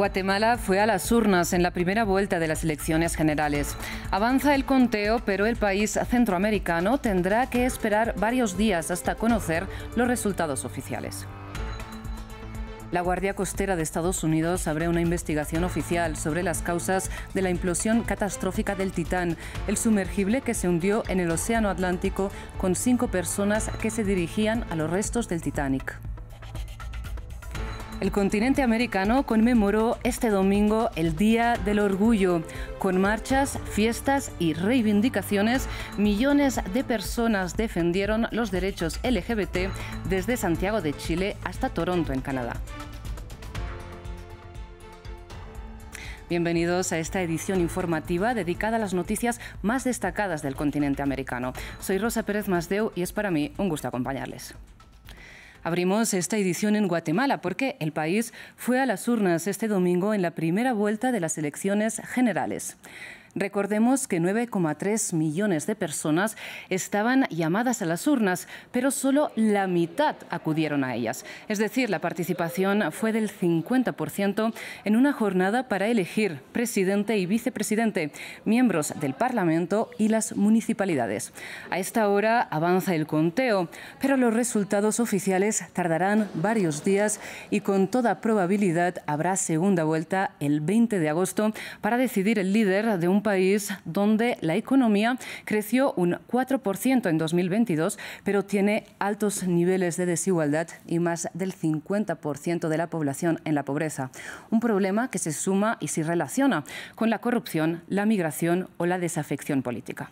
Guatemala fue a las urnas en la primera vuelta de las elecciones generales. Avanza el conteo, pero el país centroamericano tendrá que esperar varios días hasta conocer los resultados oficiales. La Guardia Costera de Estados Unidos abre una investigación oficial sobre las causas de la implosión catastrófica del Titán, el sumergible que se hundió en el Océano Atlántico con cinco personas que se dirigían a los restos del Titanic. El continente americano conmemoró este domingo el Día del Orgullo. Con marchas, fiestas y reivindicaciones, millones de personas defendieron los derechos LGBT desde Santiago de Chile hasta Toronto, en Canadá. Bienvenidos a esta edición informativa dedicada a las noticias más destacadas del continente americano. Soy Rosa Pérez Masdeu y es para mí un gusto acompañarles. Abrimos esta edición en Guatemala porque el país fue a las urnas este domingo en la primera vuelta de las elecciones generales. Recordemos que 9,3 millones de personas estaban llamadas a las urnas, pero solo la mitad acudieron a ellas. Es decir, la participación fue del 50% en una jornada para elegir presidente y vicepresidente, miembros del Parlamento y las municipalidades. A esta hora avanza el conteo, pero los resultados oficiales tardarán varios días y con toda probabilidad habrá segunda vuelta el 20 de agosto para decidir el líder de un un país donde la economía creció un 4% en 2022, pero tiene altos niveles de desigualdad y más del 50% de la población en la pobreza. Un problema que se suma y se relaciona con la corrupción, la migración o la desafección política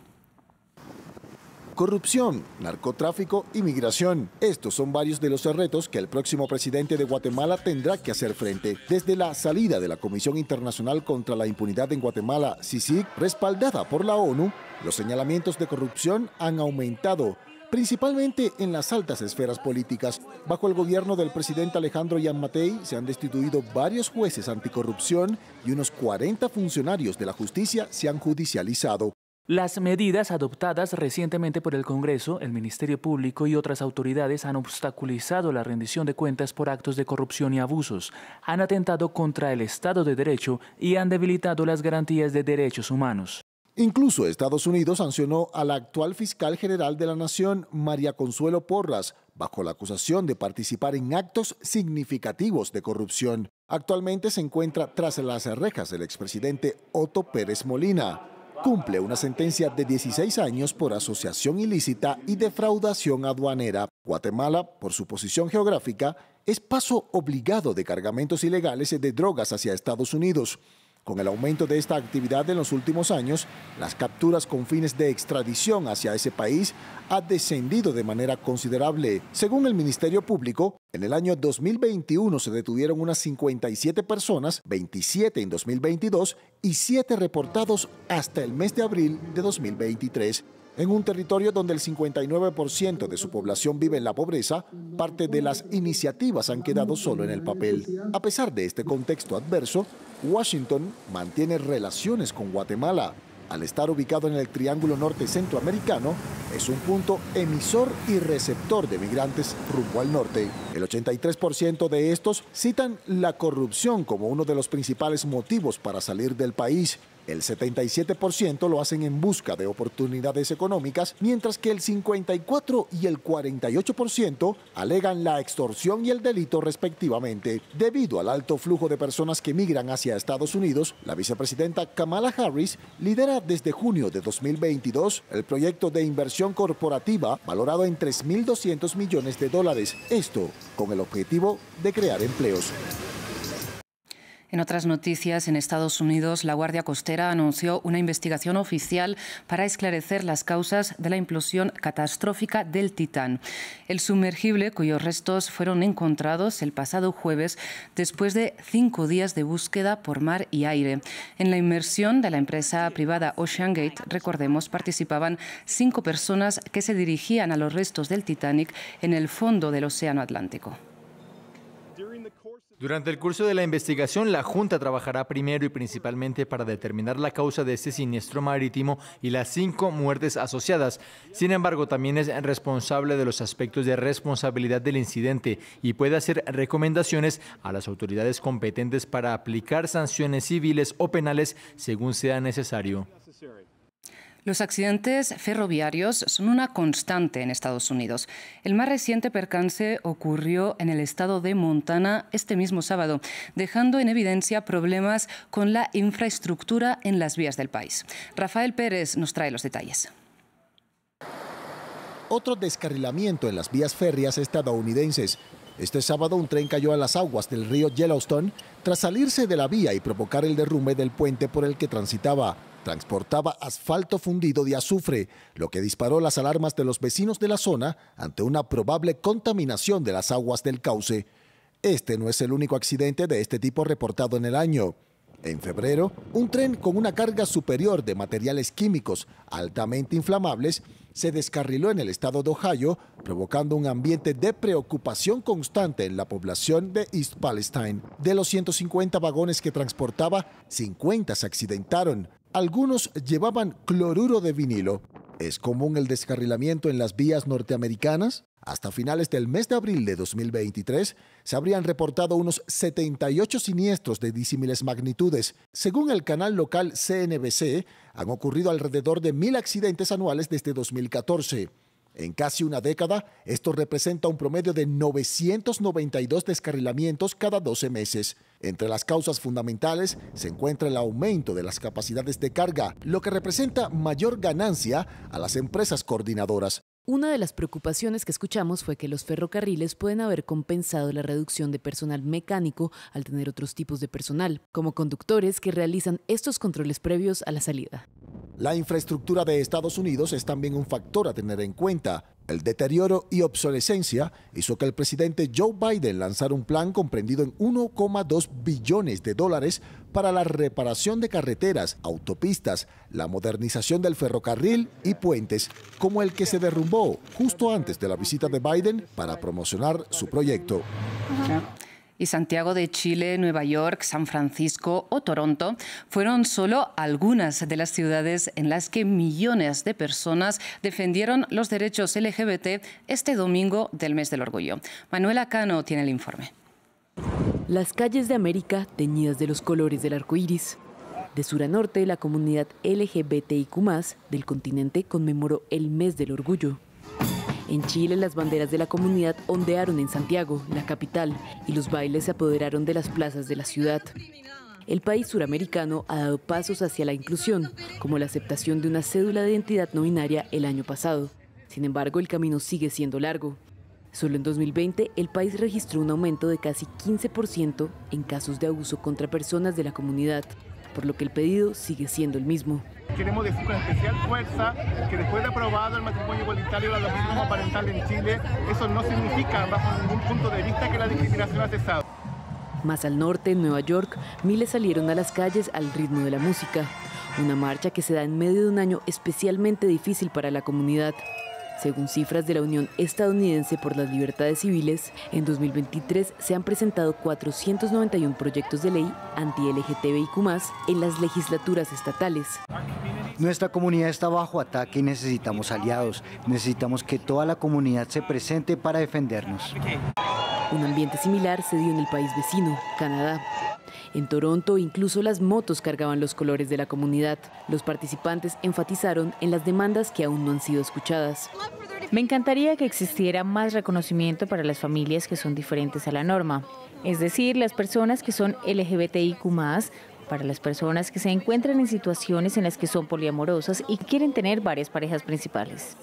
corrupción, narcotráfico y migración. Estos son varios de los retos que el próximo presidente de Guatemala tendrá que hacer frente. Desde la salida de la Comisión Internacional contra la Impunidad en Guatemala, CICIG, respaldada por la ONU, los señalamientos de corrupción han aumentado principalmente en las altas esferas políticas. Bajo el gobierno del presidente Alejandro Yamatei se han destituido varios jueces anticorrupción y unos 40 funcionarios de la justicia se han judicializado. Las medidas adoptadas recientemente por el Congreso, el Ministerio Público y otras autoridades han obstaculizado la rendición de cuentas por actos de corrupción y abusos, han atentado contra el Estado de Derecho y han debilitado las garantías de derechos humanos. Incluso Estados Unidos sancionó a la actual fiscal general de la Nación, María Consuelo Porras, bajo la acusación de participar en actos significativos de corrupción. Actualmente se encuentra tras las rejas del expresidente Otto Pérez Molina cumple una sentencia de 16 años por asociación ilícita y defraudación aduanera. Guatemala, por su posición geográfica, es paso obligado de cargamentos ilegales de drogas hacia Estados Unidos. Con el aumento de esta actividad en los últimos años, las capturas con fines de extradición hacia ese país ha descendido de manera considerable. Según el Ministerio Público, en el año 2021 se detuvieron unas 57 personas, 27 en 2022 y 7 reportados hasta el mes de abril de 2023. En un territorio donde el 59% de su población vive en la pobreza, parte de las iniciativas han quedado solo en el papel. A pesar de este contexto adverso, Washington mantiene relaciones con Guatemala. Al estar ubicado en el Triángulo Norte Centroamericano, es un punto emisor y receptor de migrantes rumbo al norte. El 83% de estos citan la corrupción como uno de los principales motivos para salir del país el 77% lo hacen en busca de oportunidades económicas, mientras que el 54 y el 48% alegan la extorsión y el delito respectivamente. Debido al alto flujo de personas que migran hacia Estados Unidos, la vicepresidenta Kamala Harris lidera desde junio de 2022 el proyecto de inversión corporativa valorado en 3.200 millones de dólares. Esto con el objetivo de crear empleos. En otras noticias, en Estados Unidos, la Guardia Costera anunció una investigación oficial para esclarecer las causas de la implosión catastrófica del Titán, el sumergible cuyos restos fueron encontrados el pasado jueves después de cinco días de búsqueda por mar y aire. En la inmersión de la empresa privada OceanGate, recordemos, participaban cinco personas que se dirigían a los restos del Titanic en el fondo del Océano Atlántico. Durante el curso de la investigación, la Junta trabajará primero y principalmente para determinar la causa de este siniestro marítimo y las cinco muertes asociadas. Sin embargo, también es responsable de los aspectos de responsabilidad del incidente y puede hacer recomendaciones a las autoridades competentes para aplicar sanciones civiles o penales según sea necesario. Los accidentes ferroviarios son una constante en Estados Unidos. El más reciente percance ocurrió en el estado de Montana este mismo sábado, dejando en evidencia problemas con la infraestructura en las vías del país. Rafael Pérez nos trae los detalles. Otro descarrilamiento en las vías férreas estadounidenses. Este sábado un tren cayó a las aguas del río Yellowstone tras salirse de la vía y provocar el derrumbe del puente por el que transitaba transportaba asfalto fundido de azufre, lo que disparó las alarmas de los vecinos de la zona ante una probable contaminación de las aguas del cauce. Este no es el único accidente de este tipo reportado en el año. En febrero, un tren con una carga superior de materiales químicos altamente inflamables se descarriló en el estado de Ohio, provocando un ambiente de preocupación constante en la población de East Palestine. De los 150 vagones que transportaba, 50 se accidentaron, algunos llevaban cloruro de vinilo. ¿Es común el descarrilamiento en las vías norteamericanas? Hasta finales del mes de abril de 2023 se habrían reportado unos 78 siniestros de disímiles magnitudes. Según el canal local CNBC, han ocurrido alrededor de mil accidentes anuales desde 2014. En casi una década, esto representa un promedio de 992 descarrilamientos cada 12 meses. Entre las causas fundamentales se encuentra el aumento de las capacidades de carga, lo que representa mayor ganancia a las empresas coordinadoras. Una de las preocupaciones que escuchamos fue que los ferrocarriles pueden haber compensado la reducción de personal mecánico al tener otros tipos de personal, como conductores que realizan estos controles previos a la salida. La infraestructura de Estados Unidos es también un factor a tener en cuenta. El deterioro y obsolescencia hizo que el presidente Joe Biden lanzara un plan comprendido en 1,2 billones de dólares para la reparación de carreteras, autopistas, la modernización del ferrocarril y puentes, como el que se derrumbó justo antes de la visita de Biden para promocionar su proyecto y Santiago de Chile, Nueva York, San Francisco o Toronto fueron solo algunas de las ciudades en las que millones de personas defendieron los derechos LGBT este domingo del mes del orgullo. Manuela Cano tiene el informe. Las calles de América teñidas de los colores del arco iris. De sur a norte, la comunidad LGBTIQ, del continente conmemoró el mes del orgullo. En Chile, las banderas de la comunidad ondearon en Santiago, la capital, y los bailes se apoderaron de las plazas de la ciudad. El país suramericano ha dado pasos hacia la inclusión, como la aceptación de una cédula de identidad no binaria el año pasado. Sin embargo, el camino sigue siendo largo. Solo en 2020, el país registró un aumento de casi 15% en casos de abuso contra personas de la comunidad por lo que el pedido sigue siendo el mismo. Queremos decir con especial fuerza que después de aprobado el matrimonio igualitario, la adopción parental en Chile, eso no significa bajo ningún punto de vista que la discriminación ha cesado. Más al norte, en Nueva York, miles salieron a las calles al ritmo de la música. Una marcha que se da en medio de un año especialmente difícil para la comunidad. Según cifras de la Unión Estadounidense por las Libertades Civiles, en 2023 se han presentado 491 proyectos de ley anti-LGTBIQ en las legislaturas estatales. Nuestra comunidad está bajo ataque y necesitamos aliados. Necesitamos que toda la comunidad se presente para defendernos. Un ambiente similar se dio en el país vecino, Canadá. En Toronto incluso las motos cargaban los colores de la comunidad. Los participantes enfatizaron en las demandas que aún no han sido escuchadas. Me encantaría que existiera más reconocimiento para las familias que son diferentes a la norma, es decir, las personas que son LGBTIQ para las personas que se encuentran en situaciones en las que son poliamorosas y quieren tener varias parejas principales.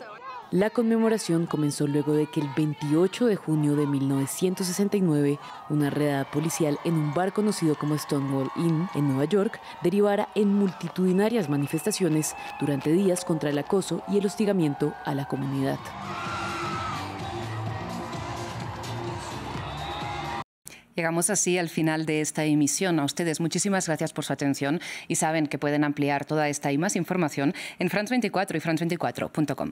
La conmemoración comenzó luego de que el 28 de junio de 1969, una redada policial en un bar conocido como Stonewall Inn en Nueva York derivara en multitudinarias manifestaciones durante días contra el acoso y el hostigamiento a la comunidad. Llegamos así al final de esta emisión. A ustedes muchísimas gracias por su atención y saben que pueden ampliar toda esta y más información en France24 y france24.com.